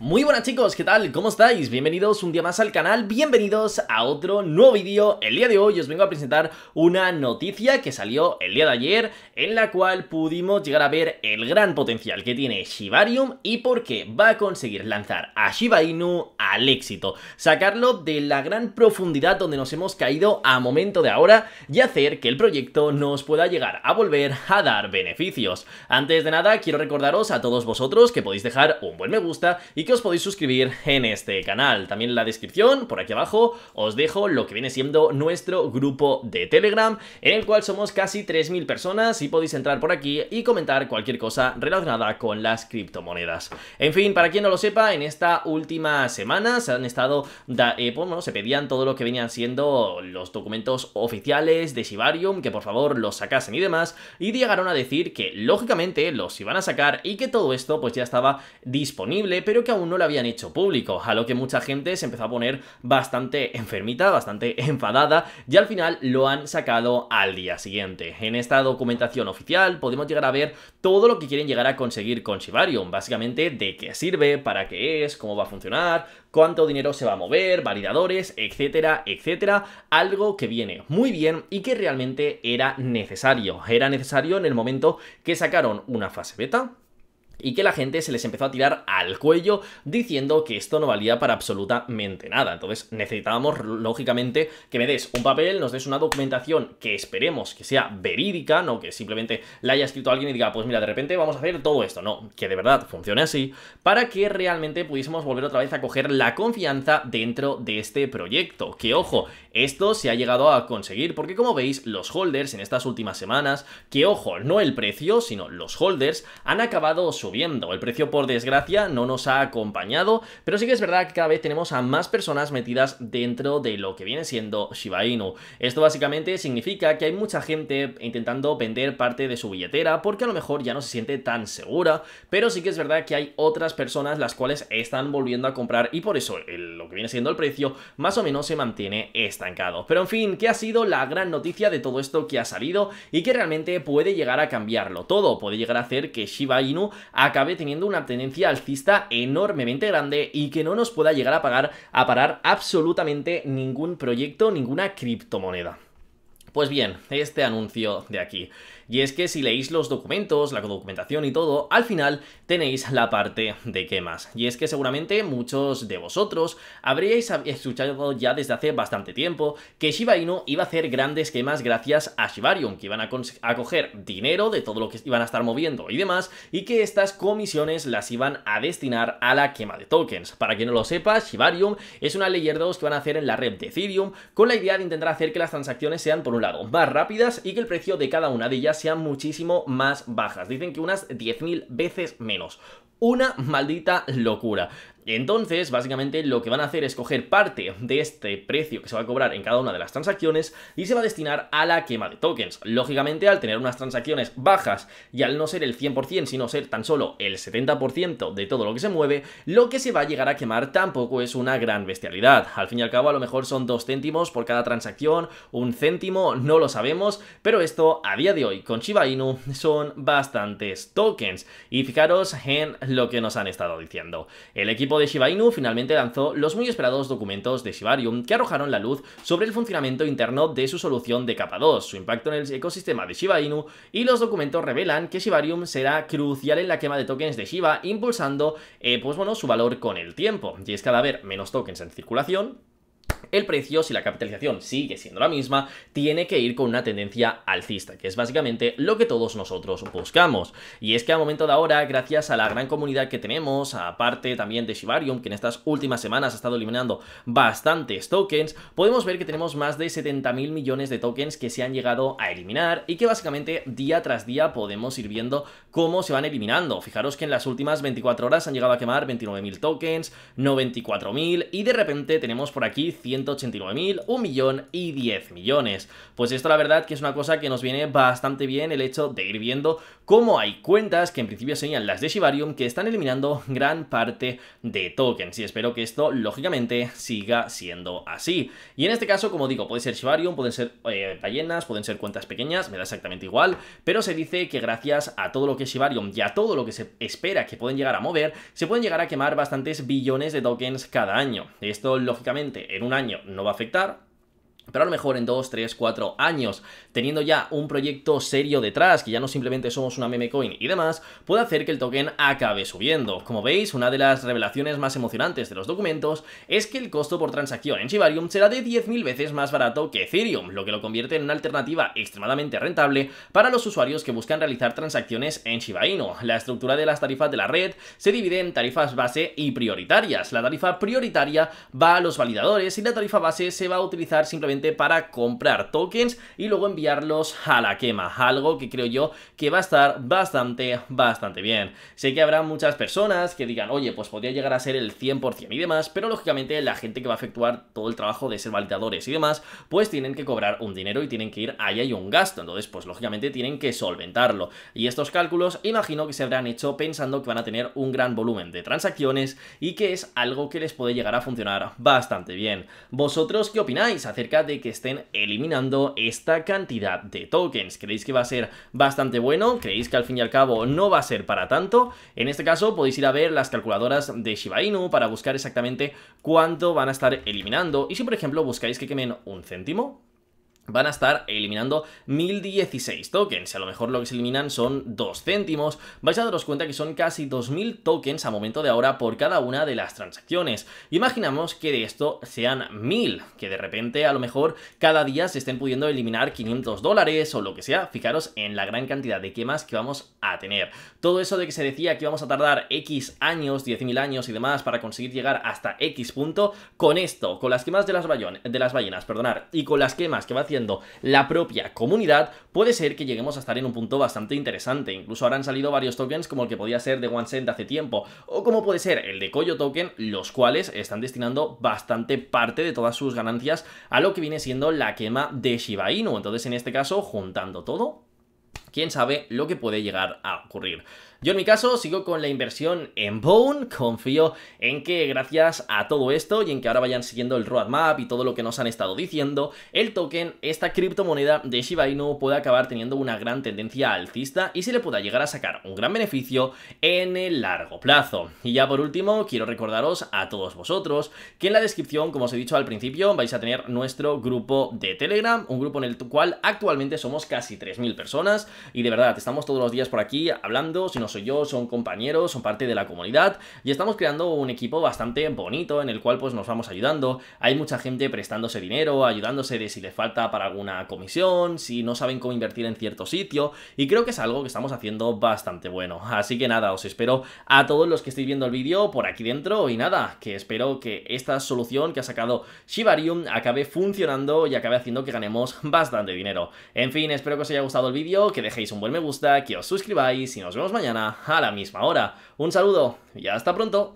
Muy buenas chicos, ¿qué tal? ¿Cómo estáis? Bienvenidos un día más al canal, bienvenidos a otro nuevo vídeo. El día de hoy os vengo a presentar una noticia que salió el día de ayer, en la cual pudimos llegar a ver el gran potencial que tiene Shibarium y por qué va a conseguir lanzar a Shiba Inu al éxito, sacarlo de la gran profundidad donde nos hemos caído a momento de ahora y hacer que el proyecto nos pueda llegar a volver a dar beneficios. Antes de nada, quiero recordaros a todos vosotros que podéis dejar un buen me gusta y os podéis suscribir en este canal. También en la descripción, por aquí abajo, os dejo lo que viene siendo nuestro grupo de Telegram, en el cual somos casi 3.000 personas y podéis entrar por aquí y comentar cualquier cosa relacionada con las criptomonedas. En fin, para quien no lo sepa, en esta última semana se han estado, eh, pues, se pedían todo lo que venían siendo los documentos oficiales de Shibarium, que por favor los sacasen y demás, y llegaron a decir que lógicamente los iban a sacar y que todo esto pues ya estaba disponible, pero que a aún no lo habían hecho público, a lo que mucha gente se empezó a poner bastante enfermita, bastante enfadada y al final lo han sacado al día siguiente. En esta documentación oficial podemos llegar a ver todo lo que quieren llegar a conseguir con Shibarium, básicamente de qué sirve, para qué es, cómo va a funcionar, cuánto dinero se va a mover, validadores, etcétera, etcétera, algo que viene muy bien y que realmente era necesario. Era necesario en el momento que sacaron una fase beta y que la gente se les empezó a tirar al cuello diciendo que esto no valía para absolutamente nada. Entonces necesitábamos, lógicamente, que me des un papel, nos des una documentación que esperemos que sea verídica, no que simplemente la haya escrito alguien y diga, pues mira, de repente vamos a hacer todo esto. No, que de verdad funcione así, para que realmente pudiésemos volver otra vez a coger la confianza dentro de este proyecto. Que ojo, esto se ha llegado a conseguir, porque como veis, los holders en estas últimas semanas, que ojo, no el precio, sino los holders, han acabado su el precio, por desgracia, no nos ha acompañado, pero sí que es verdad que cada vez tenemos a más personas metidas dentro de lo que viene siendo Shiba Inu. Esto básicamente significa que hay mucha gente intentando vender parte de su billetera porque a lo mejor ya no se siente tan segura, pero sí que es verdad que hay otras personas las cuales están volviendo a comprar y por eso lo que viene siendo el precio más o menos se mantiene estancado. Pero en fin, ¿qué ha sido la gran noticia de todo esto que ha salido y que realmente puede llegar a cambiarlo todo? Puede llegar a hacer que Shiba Inu acabe teniendo una tendencia alcista enormemente grande y que no nos pueda llegar a pagar a parar absolutamente ningún proyecto, ninguna criptomoneda. Pues bien, este anuncio de aquí. Y es que si leéis los documentos, la documentación y todo, al final tenéis la parte de quemas. Y es que seguramente muchos de vosotros habríais escuchado ya desde hace bastante tiempo que Shiba iba a hacer grandes quemas gracias a Shibarium, que iban a, coger dinero de todo lo que iban a estar moviendo y demás, y que estas comisiones las iban a destinar a la quema de tokens. Para quien no lo sepa, Shibarium es una layer 2 que van a hacer en la red de Ethereum con la idea de intentar hacer que las transacciones sean por lado, más rápidas y que el precio de cada una de ellas sea muchísimo más bajas. Dicen que unas 10.000 veces menos. Una maldita locura. Entonces, básicamente lo que van a hacer es coger parte de este precio que se va a cobrar en cada una de las transacciones y se va a destinar a la quema de tokens. Lógicamente, al tener unas transacciones bajas y al no ser el 100%, sino ser tan solo el 70% de todo lo que se mueve, lo que se va a llegar a quemar tampoco es una gran bestialidad. Al fin y al cabo, a lo mejor son dos céntimos por cada transacción, un céntimo, no lo sabemos, pero esto a día de hoy con Shiba Inu son bastantes tokens. Y fijaros en lo que nos han estado diciendo. El equipo de Shiba Inu finalmente lanzó los muy esperados documentos de Shibarium que arrojaron la luz sobre el funcionamiento interno de su solución de capa 2, su impacto en el ecosistema de Shiba Inu y los documentos revelan que Shibarium será crucial en la quema de tokens de Shiba impulsando eh, pues bueno, su valor con el tiempo. Y es cada vez menos tokens en circulación, el precio, si la capitalización sigue siendo la misma, tiene que ir con una tendencia alcista, que es básicamente lo que todos nosotros buscamos. Y es que a momento de ahora, gracias a la gran comunidad que tenemos, aparte también de Shibarium, que en estas últimas semanas ha estado eliminando bastantes tokens, podemos ver que tenemos más de 70.000 millones de tokens que se han llegado a eliminar y que básicamente día tras día podemos ir viendo cómo se van eliminando. Fijaros que en las últimas 24 horas han llegado a quemar 29.000 tokens, 94.000 y de repente tenemos por aquí 189.000, 1 millón y 10 millones. Pues esto la verdad que es una cosa que nos viene bastante bien el hecho de ir viendo cómo hay cuentas que en principio serían las de Shibarium que están eliminando gran parte de tokens y espero que esto lógicamente siga siendo así. Y en este caso, como digo, puede ser Shibarium, pueden ser eh, ballenas, pueden ser cuentas pequeñas, me da exactamente igual, pero se dice que gracias a todo lo que es Shibarium y a todo lo que se espera que pueden llegar a mover, se pueden llegar a quemar bastantes billones de tokens cada año. Esto lógicamente en una no va a afectar, pero a lo mejor en 2, 3, 4 años, teniendo ya un proyecto serio detrás, que ya no simplemente somos una meme coin y demás, puede hacer que el token acabe subiendo. Como veis, una de las revelaciones más emocionantes de los documentos es que el costo por transacción en Shibarium será de 10.000 veces más barato que Ethereum, lo que lo convierte en una alternativa extremadamente rentable para los usuarios que buscan realizar transacciones en Shiba La estructura de las tarifas de la red se divide en tarifas base y prioritarias. La tarifa prioritaria va a los validadores y la tarifa base se va a utilizar simplemente para comprar tokens y luego enviarlos a la quema, algo que creo yo que va a estar bastante, bastante bien. Sé que habrá muchas personas que digan, oye, pues podría llegar a ser el 100% y demás, pero lógicamente la gente que va a efectuar todo el trabajo de ser validadores y demás, pues tienen que cobrar un dinero y tienen que ir, ahí hay un gasto, entonces pues lógicamente tienen que solventarlo. Y estos cálculos imagino que se habrán hecho pensando que van a tener un gran volumen de transacciones y que es algo que les puede llegar a funcionar bastante bien. ¿Vosotros qué opináis acerca de de que estén eliminando esta cantidad de tokens. ¿Creéis que va a ser bastante bueno? ¿Creéis que al fin y al cabo no va a ser para tanto? En este caso podéis ir a ver las calculadoras de Shiba Inu para buscar exactamente cuánto van a estar eliminando. Y si por ejemplo buscáis que quemen un céntimo, van a estar eliminando 1016 tokens. A lo mejor lo que se eliminan son 2 céntimos. Vais a daros cuenta que son casi 2000 tokens a momento de ahora por cada una de las transacciones. Imaginamos que de esto sean 1000, que de repente a lo mejor cada día se estén pudiendo eliminar 500 dólares o lo que sea. Fijaros en la gran cantidad de quemas que vamos a tener. Todo eso de que se decía que vamos a tardar X años, 10.000 años y demás para conseguir llegar hasta X punto, con esto, con las quemas de las, de las ballenas, perdonar, y con las quemas que va hacia la propia comunidad, puede ser que lleguemos a estar en un punto bastante interesante. Incluso ahora han salido varios tokens como el que podía ser de OneCent hace tiempo, o como puede ser el de Coyo Token, los cuales están destinando bastante parte de todas sus ganancias a lo que viene siendo la quema de Shiba Inu. Entonces, en este caso, juntando todo, quién sabe lo que puede llegar a ocurrir. Yo en mi caso sigo con la inversión en Bone, confío en que gracias a todo esto y en que ahora vayan siguiendo el roadmap y todo lo que nos han estado diciendo, el token, esta criptomoneda de Shiba Inu puede acabar teniendo una gran tendencia alcista y se le pueda llegar a sacar un gran beneficio en el largo plazo. Y ya por último, quiero recordaros a todos vosotros que en la descripción, como os he dicho al principio, vais a tener nuestro grupo de Telegram, un grupo en el cual actualmente somos casi 3.000 personas y de verdad, estamos todos los días por aquí hablando, soy yo, son compañeros, son parte de la comunidad y estamos creando un equipo bastante bonito en el cual pues nos vamos ayudando. Hay mucha gente prestándose dinero, ayudándose de si le falta para alguna comisión, si no saben cómo invertir en cierto sitio y creo que es algo que estamos haciendo bastante bueno. Así que nada, os espero a todos los que estéis viendo el vídeo por aquí dentro y nada, que espero que esta solución que ha sacado Shibarium acabe funcionando y acabe haciendo que ganemos bastante dinero. En fin, espero que os haya gustado el vídeo, que dejéis un buen me gusta, que os suscribáis y nos vemos mañana a la misma hora. Un saludo y hasta pronto.